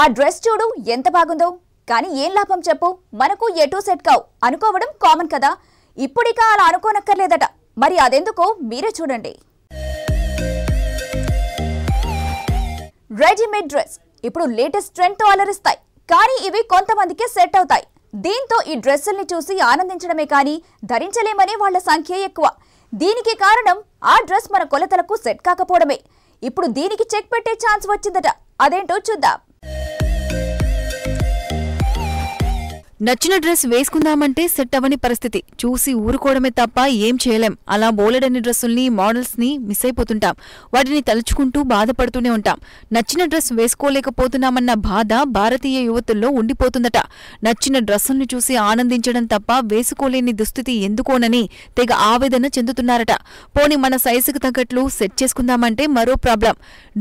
ఆ డ్రెస్ చూడు ఎంత బాగుందో కానీ ఏం లాభం చెప్పు మనకు ఎటు సెట్ కావు అనుకోవడం కామన్ కదా ఇప్పుడిక అలా అనుకోనక్కర్లేదట మరి అదెందుకో మీరే చూడండి రెడీమేడ్ డ్రెస్ ఇప్పుడు లేటెస్ట్ ట్రెండ్తో అలరిస్తాయి కానీ ఇవి కొంతమందికి సెట్ అవుతాయి దీంతో ఈ డ్రెస్సుల్ని చూసి ఆనందించడమే కానీ ధరించలేమనే వాళ్ల సంఖ్య ఎక్కువ దీనికి కారణం ఆ డ్రెస్ మన కొలతలకు సెట్ కాకపోవడమే ఇప్పుడు దీనికి చెక్ పెట్టే ఛాన్స్ వచ్చిందట అదేంటో చూద్దాం నచ్చిన డ్రెస్ వేసుకుందామంటే సెట్ అవని పరిస్థితి చూసి ఊరుకోవడమే తప్ప ఏం చేయలేం అలా బోలెడని డ్రెస్సుల్ని మోడల్స్ని మిస్ అయిపోతుంటాం వాటిని తలుచుకుంటూ బాధపడుతూనే ఉంటాం నచ్చిన డ్రెస్ వేసుకోలేకపోతున్నామన్న బాధ భారతీయ యువతుల్లో ఉండిపోతుందట నచ్చిన డ్రెస్సుల్ని చూసి ఆనందించడం తప్ప వేసుకోలేని దుస్థితి ఎందుకోనని తెగ ఆవేదన చెందుతున్నారట పోని మన సైజుకు తగ్గట్లు సెట్ చేసుకుందామంటే మరో ప్రాబ్లం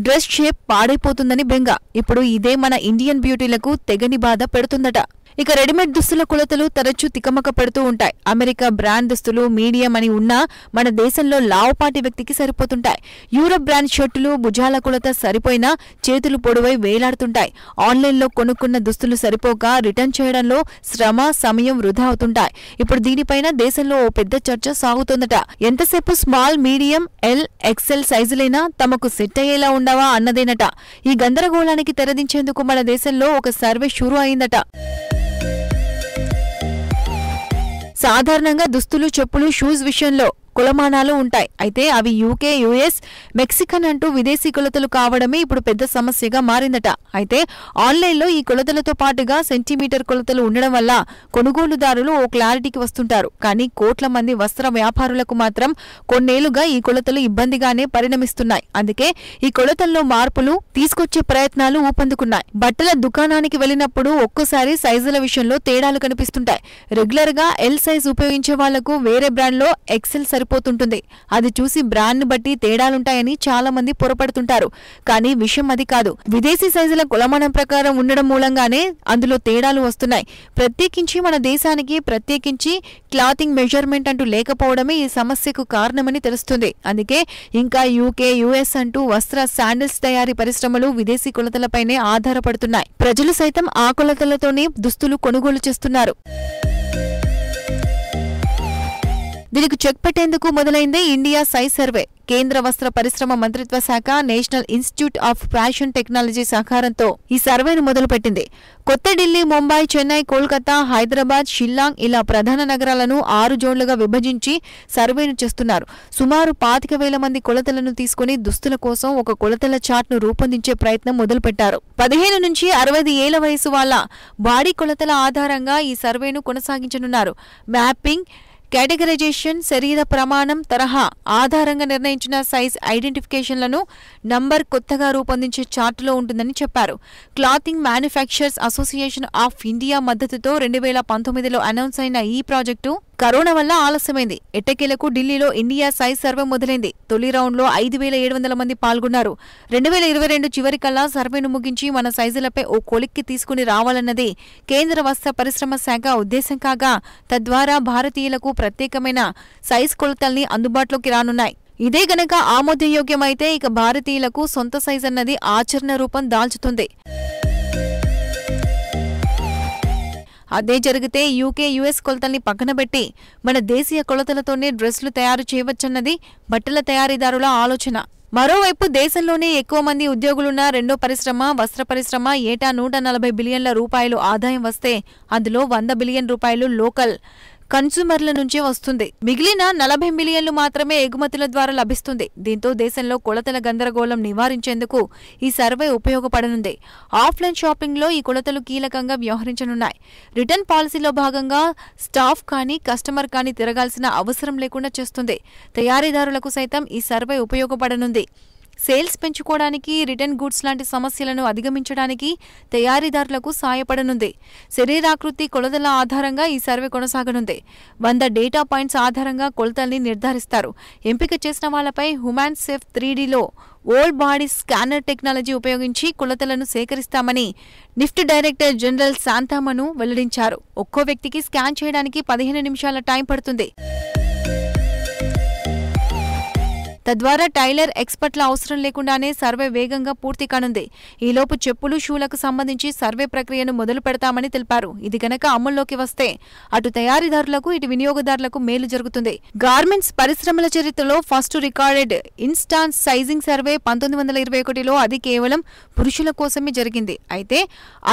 డ్రెస్ షేప్ పాడైపోతుందని బెంగ ఇప్పుడు ఇదే మన ఇండియన్ బ్యూటీలకు తెగని బాధ పెడుతుందట ఇక రెడీమేడ్ దుస్తుల కొలతలు తరచూ తికమక పడుతూ ఉంటాయి అమెరికా బ్రాండ్ దుస్తులు మీడియం అని ఉన్నా మన దేశంలో లావుపాటి వ్యక్తికి సరిపోతుంటాయి యూరప్ బ్రాండ్ షర్టులు భుజాల కొలత సరిపోయినా చేతులు పొడవై వేలాడుతుంటాయి ఆన్లైన్లో కొనుక్కున్న దుస్తులు సరిపోక రిటర్న్ చేయడంలో శ్రమ సమయం వృధా అవుతుంటాయి ఇప్పుడు దీనిపైన దేశంలో ఓ పెద్ద చర్చ సాగుతోందట ఎంతసేపు స్మాల్ మీడియం ఎల్ ఎక్సెల్ సైజులైనా తమకు సెట్ అయ్యేలా ఉండవా అన్నదేనట ఈ గందరగోళానికి తెరదించేందుకు మన దేశంలో ఒక సర్వే షురు అయిందట సాధారణంగా దుస్తులు చెప్పులు షూస్ విషయంలో కులమానాలు ఉంటాయి అయితే అవి యూకే యుఎస్ మెక్సికన్ అంటూ విదేశీ కొలతలు కావడమే ఇప్పుడు పెద్ద సమస్యగా మారిందట అయితే ఆన్లైన్లో ఈ కొలతలతో పాటుగా సెంటీమీటర్ కొలతలు ఉండడం వల్ల కొనుగోలుదారులు ఓ క్లారిటీకి వస్తుంటారు కానీ కోట్ల మంది వస్త్ర వ్యాపారులకు మాత్రం కొన్నేళ్లుగా ఈ కొలతలు ఇబ్బందిగానే పరిణమిస్తున్నాయి అందుకే ఈ కొలతల్లో మార్పులు తీసుకొచ్చే ప్రయత్నాలు ఊపందుకున్నాయి బట్టల దుకాణానికి వెళ్ళినప్పుడు ఒక్కోసారి సైజుల విషయంలో తేడాలు కనిపిస్తుంటాయి రెగ్యులర్గా ఎల్ సైజ్ ఉపయోగించే వాళ్లకు వేరే బ్రాండ్లో ఎక్సెల్ సరిపోతుంది మారిపోతుంటుంది అది చూసి బ్రాండ్ బట్టి తేడాలుంటాయని చాలామంది పొరపడుతుంటారు కానీ విషయం అది కాదు విదేశీ సైజుల కులమానం ప్రకారం ఉండడం మూలంగానే అందులో తేడాలు వస్తున్నాయి ప్రత్యేకించి మన దేశానికి ప్రత్యేకించి క్లాతింగ్ మెజర్మెంట్ అంటూ లేకపోవడమే ఈ సమస్యకు కారణమని తెలుస్తుంది అందుకే ఇంకా యూకే యుఎస్ అంటూ వస్త్ర శాండిల్స్ తయారీ పరిశ్రమలు విదేశీ కొలతలపైనే ఆధారపడుతున్నాయి ప్రజలు సైతం ఆ కొలతలతోనే దుస్తులు కొనుగోలు చేస్తున్నారు దీనికి చెక్ పెట్టేందుకు మొదలైంది ఇండియా సైజ్ సర్వే కేంద్ర వస్త్ర పరిశ్రమ మంత్రిత్వ శాఖ National Institute of Fashion Technology సహకారంతో ఈ సర్వేను మొదలుపెట్టింది కొత్త ఢిల్లీ ముంబై చెన్నై కోల్కతా హైదరాబాద్ షిల్లాంగ్ ఇలా ప్రధాన నగరాలను ఆరు జోన్లుగా విభజించి సర్వేను చేస్తున్నారు సుమారు పాతిక వేల మంది కొలతలను తీసుకుని దుస్తుల కోసం ఒక కొలతల చాట్ను రూపొందించే ప్రయత్నం మొదలుపెట్టారు పదిహేను నుంచి అరవై ఏళ్ల వయసు వాళ్ళ బాడీ కొలతల ఆధారంగా ఈ సర్వేను కొనసాగించనున్నారు మ్యాపింగ్ కేటగరైజేషన్ శరీర ప్రమాణం తరహా ఆధారంగా నిర్ణయించిన సైజ్ ఐడెంటిఫికేషన్లను నంబర్ కొత్తగా రూపొందించే చార్టులో ఉంటుందని చెప్పారు Clothing Manufacturers Association of India మద్దతుతో రెండు వేల పంతొమ్మిదిలో అనౌన్స్ అయిన ఈ ప్రాజెక్టు కరోనా వల్ల ఆలస్యమైంది ఎట్టకేలకు ఢిల్లీలో ఇండియా సైజ్ సర్వే మొదలైంది తొలి రౌండ్లో ఐదు వేల ఏడు వందల మంది పాల్గొన్నారు రెండు వేల ఇరవై రెండు చివరికల్లా సర్వేను ముగించి మన సైజులపై ఓ కొలిక్కి తీసుకుని రావాలన్నది కేంద్ర వస్త్ర పరిశ్రమ శాఖ ఉద్దేశం కాగా తద్వారా భారతీయులకు ప్రత్యేకమైన సైజ్ కొలతల్ని అందుబాటులోకి రానున్నాయి ఇదే గనక ఆమోదయోగ్యమైతే ఇక భారతీయులకు సొంత సైజ్ అన్నది ఆచరణ రూపం దాల్చుతుంది అదే జరిగితే యూకే యుఎస్ కొలతల్ని పక్కన పెట్టి మన దేశీయ కొలతలతోనే డ్రెస్లు తయారు చేయవచ్చన్నది బట్టల తయారీదారుల ఆలోచన మరోవైపు దేశంలోనే ఎక్కువ మంది ఉద్యోగులున్న రెండో పరిశ్రమ వస్త్ర పరిశ్రమ ఏటా నూట నలభై బిలియన్ల రూపాయలు ఆదాయం వస్తే అందులో వంద బిలియన్ రూపాయలు లోకల్ కన్స్యూమర్ల నుంచే వస్తుంది మిగిలిన నలభై మిలియన్లు మాత్రమే ఎగుమతుల ద్వారా లభిస్తుంది దీంతో దేశంలో కొలతల గందరగోళం నివారించేందుకు ఈ సర్వే ఉపయోగపడనుంది ఆఫ్లైన్ షాపింగ్లో ఈ కొలతలు కీలకంగా వ్యవహరించనున్నాయి రిటర్న్ పాలసీలో భాగంగా స్టాఫ్ కానీ కస్టమర్ కానీ తిరగాల్సిన అవసరం లేకుండా చేస్తుంది తయారీదారులకు సైతం ఈ సర్వే ఉపయోగపడనుంది సేల్స్ పెంచుకోవడానికి రిటర్న్ గూడ్స్ లాంటి సమస్యలను అధిగమించడానికి తయారీదారులకు సహాయపడనుంది శరీరాకృతి కొలతల ఆధారంగా ఈ సర్వే కొనసాగనుంది వంద డేటా పాయింట్స్ ఆధారంగా కొలతల్ని నిర్ధారిస్తారు ఎంపిక చేసిన వాళ్లపై హ్యుమాన్ సేఫ్ త్రీడీలో ఓల్డ్ బాడీ స్కానర్ టెక్నాలజీ ఉపయోగించి కొలతలను సేకరిస్తామని నిఫ్ట్ డైరెక్టర్ జనరల్ శాంతామను వెల్లడించారు ఒక్కో వ్యక్తికి స్కాన్ చేయడానికి పదిహేను నిమిషాల టైం పడుతుంది తద్వారా టైలర్ ఎక్స్పర్ట్ల అవసరం లేకుండానే సర్వే వేగంగా పూర్తి కానుంది ఈలోపు చెప్పులు షూలకు సంబంధించి సర్వే ప్రక్రియను మొదలు పెడతామని తెలిపారు ఇది గనక అమల్లోకి వస్తే అటు తయారీదారులకు ఇటు వినియోగదారులకు మేలు జరుగుతుంది గార్మెంట్స్ పరిశ్రమల చరిత్రలో first recorded instance sizing survey పంతొమ్మిది వందల ఇరవై ఒకటిలో అది కేవలం పురుషుల కోసమే జరిగింది అయితే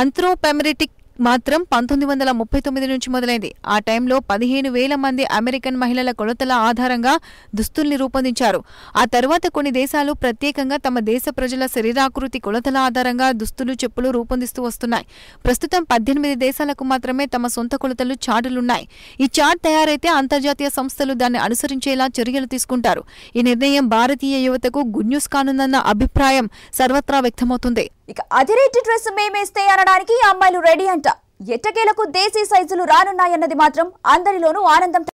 అంత్రోపెమరిటిక్ మాత్రం పంతొమ్మిది వందల ముప్పై తొమ్మిది నుంచి మొదలైంది ఆ టైంలో పదిహేను వేల మంది అమెరికన్ మహిళల కొలతల ఆధారంగా దుస్తుల్ని రూపొందించారు ఆ తర్వాత కొన్ని దేశాలు ప్రత్యేకంగా తమ దేశ ప్రజల శరీరాకృతి కొలతల ఆధారంగా దుస్తులు చెప్పులు రూపొందిస్తూ వస్తున్నాయి ప్రస్తుతం పద్దెనిమిది దేశాలకు మాత్రమే తమ సొంత కొలతలు చాటులున్నాయి ఈ చాట్ తయారైతే అంతర్జాతీయ సంస్థలు దాన్ని అనుసరించేలా చర్యలు తీసుకుంటారు ఈ నిర్ణయం భారతీయ యువతకు గుడ్ న్యూస్ కానుందన్న అభిప్రాయం సర్వత్రా వ్యక్తమవుతుంది ఇక అదే రేటు డ్రెస్ మేమేస్తే అనడానికి అమ్మాయిలు రెడీ అంట ఎట్టకేలకు దేశీ సైజులు రానున్నాయన్నది మాత్రం అందరిలోనూ ఆనందం